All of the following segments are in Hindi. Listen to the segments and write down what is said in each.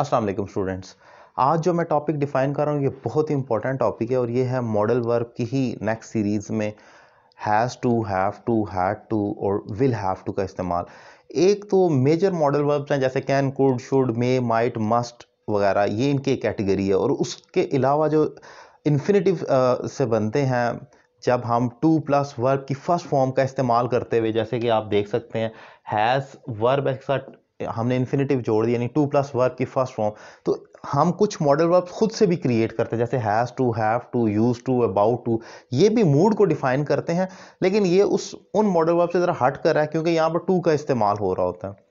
अस्सलाम वालेकुम स्टूडेंट्स आज जो मैं टॉपिक डिफ़ाइन कर रहा हूँ ये बहुत ही इंपॉर्टेंट टॉपिक है और ये है मॉडल वर्ब की ही नेक्स्ट सीरीज़ में has to have to had to और विल हैव टू का इस्तेमाल एक तो मेजर मॉडल वर्ब्स हैं जैसे can could should may might must वगैरह ये इनकी एक कैटेगरी है और उसके अलावा जो इन्फिनेटिव से बनते हैं जब हम टू प्लस वर्ब की फर्स्ट फॉर्म का इस्तेमाल करते हुए जैसे कि आप देख सकते हैं हैज़ वर्ब के हमने इन्फिनेटिव जोड़ दिया यानी टू प्लस वर्ब की फर्स्ट फॉर्म तो हम कुछ मॉडल वर्ब खुद से भी क्रिएट करते हैं जैसे has to have to used to about to ये भी मूड को डिफाइन करते हैं लेकिन ये उस उन मॉडल वर्ब से ज़रा हट कर रहा है क्योंकि यहाँ पर टू का इस्तेमाल हो रहा होता है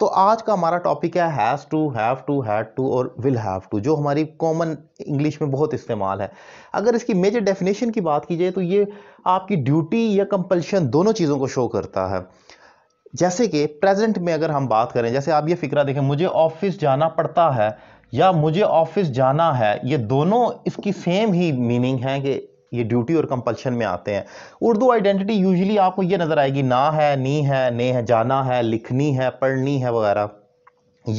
तो आज का हमारा टॉपिक है has to have to had to और विल हैव टू जो हमारी कॉमन इंग्लिश में बहुत इस्तेमाल है अगर इसकी मेजर डेफिनेशन की बात की जाए तो ये आपकी ड्यूटी या कंपल्शन दोनों चीज़ों को शो करता है जैसे कि प्रेजेंट में अगर हम बात करें जैसे आप ये फिक्रा देखें मुझे ऑफिस जाना पड़ता है या मुझे ऑफिस जाना है ये दोनों इसकी सेम ही मीनिंग है कि ये ड्यूटी और कंपल्शन में आते हैं उर्दू आइडेंटिटी यूजुअली आपको ये नज़र आएगी ना है नी है ने है जाना है लिखनी है पढ़नी है वगैरह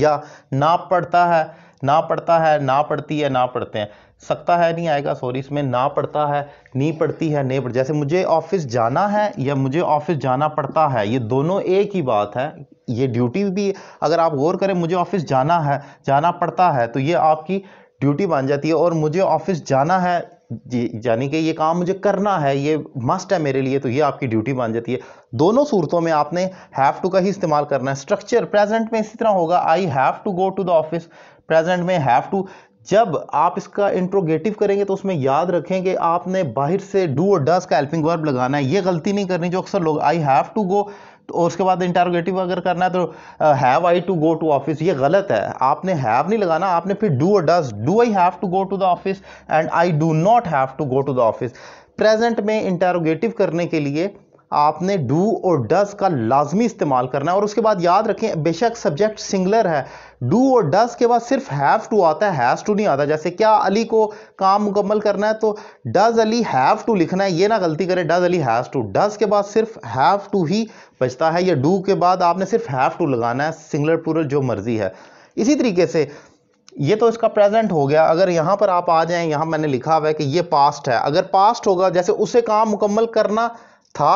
या ना पढ़ता है ना पड़ता है ना पड़ती है ना पड़ते हैं सकता है नहीं आएगा सॉरी इसमें ना पड़ता है नहीं पड़ती है नहीं पड़ती जैसे मुझे ऑफिस जाना है या मुझे ऑफिस जाना पड़ता है ये दोनों एक ही बात है ये ड्यूटी भी अगर आप गौर करें मुझे ऑफिस जाना है जाना पड़ता है तो ये आपकी ड्यूटी बन जाती है और मुझे ऑफिस जाना है यानी कि ये काम मुझे करना है ये मस्ट है मेरे लिए तो ये आपकी ड्यूटी बन जाती है दोनों सूरतों में आपने हैव टू का ही इस्तेमाल करना है स्ट्रक्चर प्रेजेंट में इसी तरह होगा I have to go to the office present में हैव टू जब आप इसका इंट्रोगेटिव करेंगे तो उसमें याद रखें कि आपने बाहर से डू और डस का हेल्पिंग वर्ब लगाना है ये गलती नहीं करनी जो अक्सर लोग आई हैव टू गो और उसके बाद इंटारोगेटिव अगर करना है तो have I to go to office ये गलत है आपने हैव नहीं लगाना आपने फिर डू और does do I have to go to the office and I do not have to go to the office present में इंटारोगेटिव करने के लिए आपने डू और डज का लाजमी इस्तेमाल करना है और उसके बाद याद रखें बेशक सब्जेक्ट सिंगलर है डू और डज के बाद सिर्फ हैव टू आता है हैज़ टू नहीं आता जैसे क्या अली को काम मुकम्मल करना है तो डज अली हैव टू लिखना है ये ना गलती करें does Ali has to does के बाद सिर्फ हैव टू ही बचता है या डू के बाद आपने सिर्फ हैव टू लगाना है सिंगलर प्लूरल जो मर्जी है इसी तरीके से ये तो इसका प्रेजेंट हो गया अगर यहाँ पर आप आ जाएं यहाँ मैंने लिखा हुआ है कि ये पास्ट है अगर पास्ट होगा जैसे उसे काम मुकम्मल करना था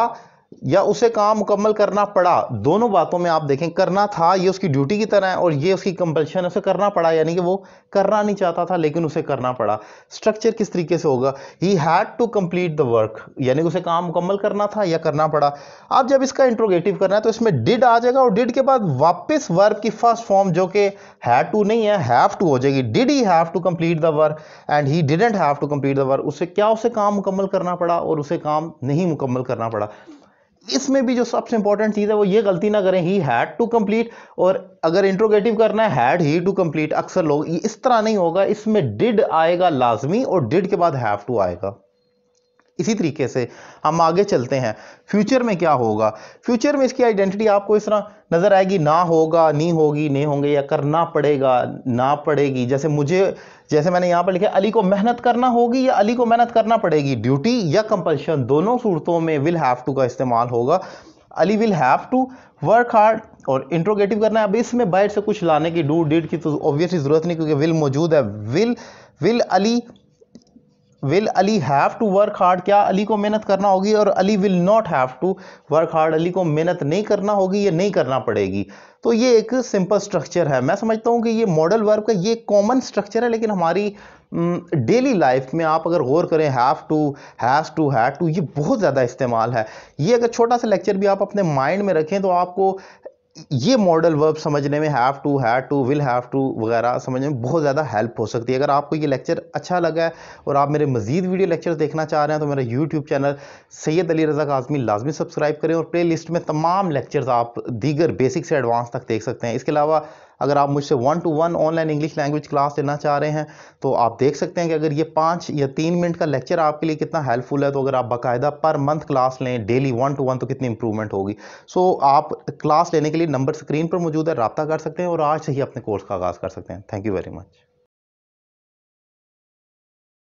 या उसे काम मुकम्मल करना पड़ा दोनों बातों में आप देखें करना था ये उसकी ड्यूटी की तरह है और ये उसकी कंपल्शन है उसे करना पड़ा यानी कि वो करना नहीं चाहता था लेकिन उसे करना पड़ा स्ट्रक्चर किस तरीके से होगा he had to complete the work यानी कि उसे काम मुकम्मल करना था या करना पड़ा आप जब इसका इंट्रोगेटिव करना है तो इसमें डिड आ जाएगा और डिड के बाद वापस वर्क की फर्स्ट फॉर्म जो कि हैड टू नहीं है हैव टू हो जाएगी did he have to complete the work and he didn't have to complete the work उसे क्या उसे काम मुकम्मल करना पड़ा और उसे काम नहीं मुकम्मल करना पड़ा इसमें भी जो सबसे इंपॉर्टेंट चीज़ है वो ये गलती ना करें ही हैड टू कंप्लीट और अगर इंट्रोगेटिव करना है हैड ही टू कंप्लीट अक्सर लोग इस तरह नहीं होगा इसमें डिड आएगा लाजमी और डिड के बाद हैव टू आएगा इसी तरीके से हम आगे चलते हैं फ्यूचर में क्या होगा फ्यूचर में इसकी आइडेंटिटी आपको इस तरह नज़र आएगी ना होगा नहीं होगी नहीं होंगे या करना पड़ेगा ना पड़ेगी जैसे मुझे जैसे मैंने यहाँ पर लिखा अली को मेहनत करना होगी या अली को मेहनत करना पड़ेगी ड्यूटी या कंपल्शन दोनों सूरतों में विल हैव टू का इस्तेमाल होगा Ali will have to work hard और इंट्रोगेटिव करना है अब इसमें बाइट से कुछ लाने की डू डिड की तो ऑब्वियसली ज़रूरत नहीं क्योंकि विल मौजूद है will will Ali will Ali have to work hard क्या अली को मेहनत करना होगी और Ali will not have to work hard Ali को मेहनत नहीं करना होगी या नहीं करना पड़ेगी तो ये एक सिंपल स्ट्रक्चर है मैं समझता हूँ कि ये मॉडल वर्क का ये कॉमन स्ट्रक्चर है लेकिन हमारी डेली लाइफ में आप अगर गौर करें have to has to had to ये बहुत ज़्यादा इस्तेमाल है ये अगर छोटा सा लेक्चर भी आप अपने माइंड में रखें तो आपको ये मॉडल वर्ब समझने में have to had to will have to वगैरह समझने में बहुत ज़्यादा हेल्प हो सकती है अगर आपको ये लेक्चर अच्छा लगा है और आप मेरे मजीद वीडियो लेक्चर देखना चाह रहे हैं तो मेरा यूट्यूब चैनल सैयद अली रजा काजमी लाजमी सब्सक्राइब करें और प्ले लिस्ट में तमाम लेक्चर्स आप दीगर बेसिक से एडवांस तक देख सकते हैं इसके अलावा अगर आप मुझसे one to one online English language class लेना चाह रहे हैं तो आप देख सकते हैं कि अगर ये पाँच या तीन मिनट का लेक्चर आपके लिए कितना हेल्पफुल है तो अगर आप बाकायदा पर मंथ क्लास लें डेली वन टू वन तो कितनी इंप्रूवमेंट होगी सो so, आप क्लास लेने के लिए नंबर स्क्रीन पर मौजूद है रबता कर सकते हैं और आज से ही अपने कोर्स का आगाज़ कर सकते हैं थैंक यू वेरी मच